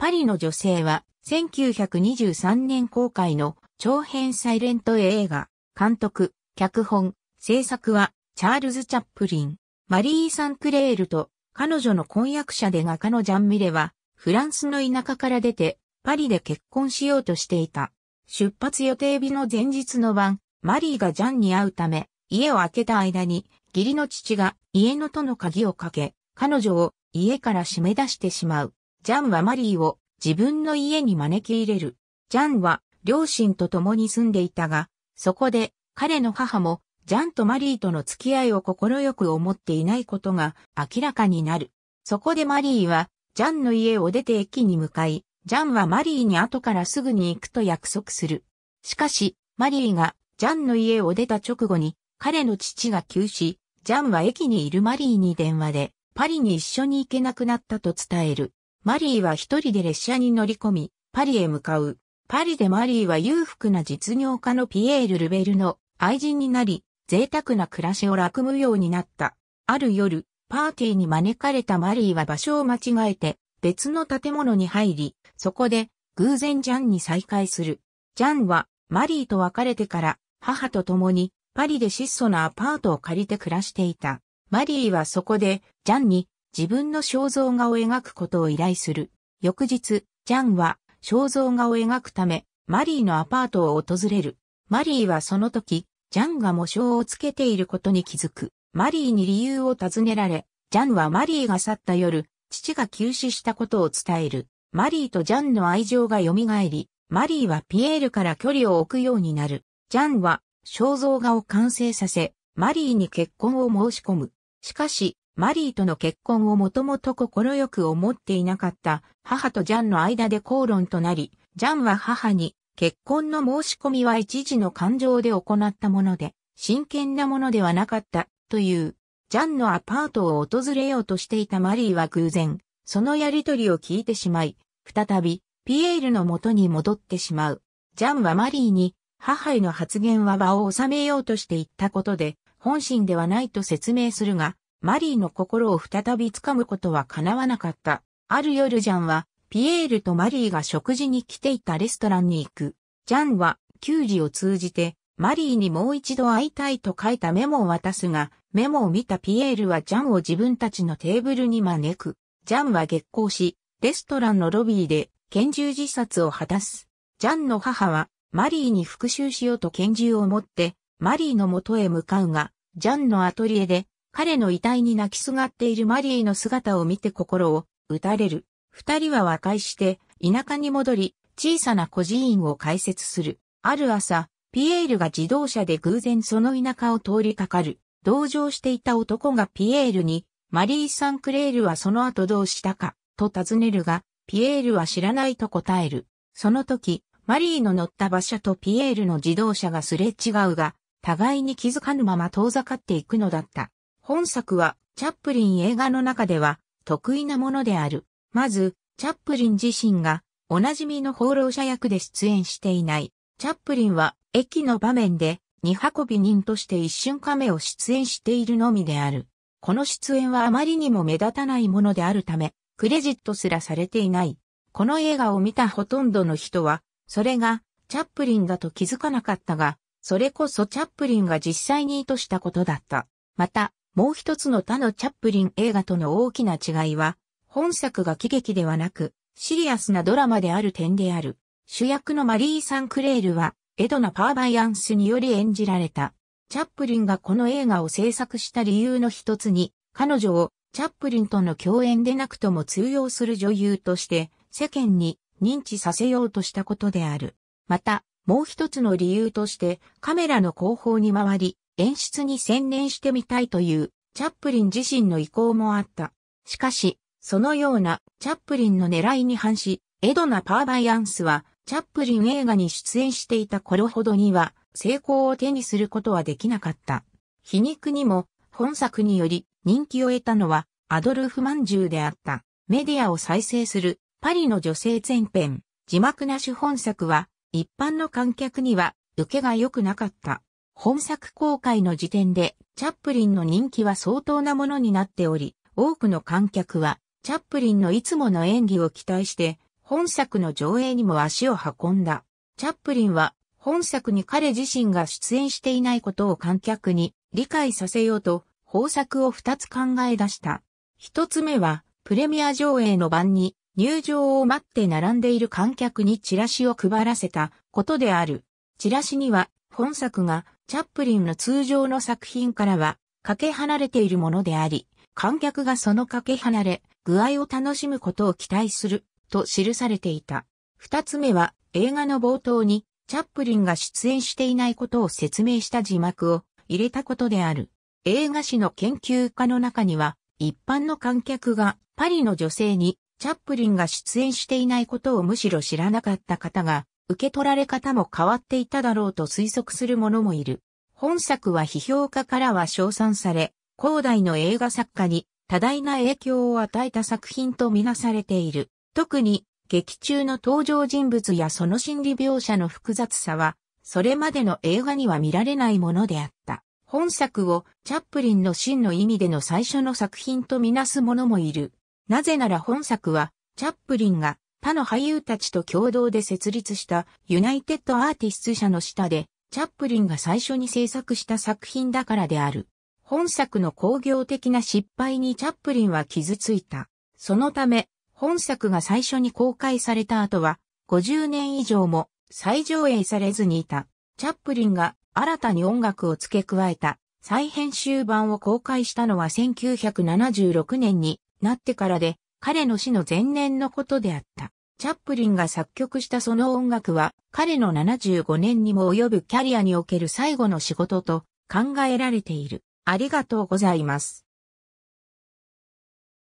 パリの女性は1923年公開の長編サイレント映画、監督、脚本、制作はチャールズ・チャップリン、マリー・サンクレールと彼女の婚約者で画家のジャン・ミレはフランスの田舎から出てパリで結婚しようとしていた。出発予定日の前日の晩、マリーがジャンに会うため家を開けた間に義理の父が家の戸の鍵をかけ、彼女を家から締め出してしまう。ジャンはマリーを自分の家に招き入れる。ジャンは両親と共に住んでいたが、そこで彼の母もジャンとマリーとの付き合いを快く思っていないことが明らかになる。そこでマリーはジャンの家を出て駅に向かい、ジャンはマリーに後からすぐに行くと約束する。しかし、マリーがジャンの家を出た直後に彼の父が急死、ジャンは駅にいるマリーに電話でパリに一緒に行けなくなったと伝える。マリーは一人で列車に乗り込み、パリへ向かう。パリでマリーは裕福な実業家のピエール・ルベルの愛人になり、贅沢な暮らしを楽むようになった。ある夜、パーティーに招かれたマリーは場所を間違えて、別の建物に入り、そこで、偶然ジャンに再会する。ジャンは、マリーと別れてから、母と共に、パリで質素なアパートを借りて暮らしていた。マリーはそこで、ジャンに、自分の肖像画を描くことを依頼する。翌日、ジャンは肖像画を描くため、マリーのアパートを訪れる。マリーはその時、ジャンが模章をつけていることに気づく。マリーに理由を尋ねられ、ジャンはマリーが去った夜、父が急死したことを伝える。マリーとジャンの愛情が蘇り、マリーはピエールから距離を置くようになる。ジャンは肖像画を完成させ、マリーに結婚を申し込む。しかし、マリーとの結婚をもともと快く思っていなかった母とジャンの間で口論となり、ジャンは母に結婚の申し込みは一時の感情で行ったもので、真剣なものではなかったという、ジャンのアパートを訪れようとしていたマリーは偶然、そのやりとりを聞いてしまい、再びピエールの元に戻ってしまう。ジャンはマリーに母への発言は場を収めようとしていったことで、本心ではないと説明するが、マリーの心を再び掴むことは叶わなかった。ある夜ジャンは、ピエールとマリーが食事に来ていたレストランに行く。ジャンは、休時を通じて、マリーにもう一度会いたいと書いたメモを渡すが、メモを見たピエールはジャンを自分たちのテーブルに招く。ジャンは激高し、レストランのロビーで拳銃自殺を果たす。ジャンの母は、マリーに復讐しようと拳銃を持って、マリーの元へ向かうが、ジャンのアトリエで、彼の遺体に泣きすがっているマリーの姿を見て心を打たれる。二人は和解して田舎に戻り小さな孤児院を開設する。ある朝、ピエールが自動車で偶然その田舎を通りかかる。同乗していた男がピエールに、マリー・サンクレールはその後どうしたか、と尋ねるが、ピエールは知らないと答える。その時、マリーの乗った馬車とピエールの自動車がすれ違うが、互いに気づかぬまま遠ざかっていくのだった。本作は、チャップリン映画の中では、得意なものである。まず、チャップリン自身が、おなじみの放浪者役で出演していない。チャップリンは、駅の場面で、二運び人として一瞬亀を出演しているのみである。この出演はあまりにも目立たないものであるため、クレジットすらされていない。この映画を見たほとんどの人は、それが、チャップリンだと気づかなかったが、それこそチャップリンが実際に意図したことだった。また、もう一つの他のチャップリン映画との大きな違いは、本作が喜劇ではなく、シリアスなドラマである点である。主役のマリー・サンクレールは、エドナ・パーバイアンスにより演じられた。チャップリンがこの映画を制作した理由の一つに、彼女をチャップリンとの共演でなくとも通用する女優として世間に認知させようとしたことである。また、もう一つの理由としてカメラの後方に回り、演出に専念してみたいというチャップリン自身の意向もあった。しかし、そのようなチャップリンの狙いに反し、エドナ・パーバイアンスはチャップリン映画に出演していた頃ほどには成功を手にすることはできなかった。皮肉にも本作により人気を得たのはアドルフ・マンジューであった。メディアを再生するパリの女性前編、字幕なし本作は一般の観客には受けが良くなかった。本作公開の時点で、チャップリンの人気は相当なものになっており、多くの観客は、チャップリンのいつもの演技を期待して、本作の上映にも足を運んだ。チャップリンは、本作に彼自身が出演していないことを観客に理解させようと、方策を二つ考え出した。一つ目は、プレミア上映の晩に入場を待って並んでいる観客にチラシを配らせたことである。チラシには、本作がチャップリンの通常の作品からは、かけ離れているものであり、観客がそのかけ離れ、具合を楽しむことを期待する、と記されていた。二つ目は、映画の冒頭に、チャップリンが出演していないことを説明した字幕を入れたことである。映画史の研究家の中には、一般の観客がパリの女性にチャップリンが出演していないことをむしろ知らなかった方が受け取られ方も変わっていただろうと推測する者もいる。本作は批評家からは称賛され、広大の映画作家に多大な影響を与えた作品とみなされている。特に劇中の登場人物やその心理描写の複雑さは、それまでの映画には見られないものであった。本作をチャップリンの真の意味での最初の作品とみなす者もいる。なぜなら本作は、チャップリンが他の俳優たちと共同で設立したユナイテッド・アーティスト社の下で、チャップリンが最初に制作した作品だからである。本作の工業的な失敗にチャップリンは傷ついた。そのため、本作が最初に公開された後は、50年以上も再上映されずにいた。チャップリンが新たに音楽を付け加えた再編集版を公開したのは1976年になってからで、彼の死の前年のことであった。チャップリンが作曲したその音楽は、彼の75年にも及ぶキャリアにおける最後の仕事と考えられている。ありがとうございます。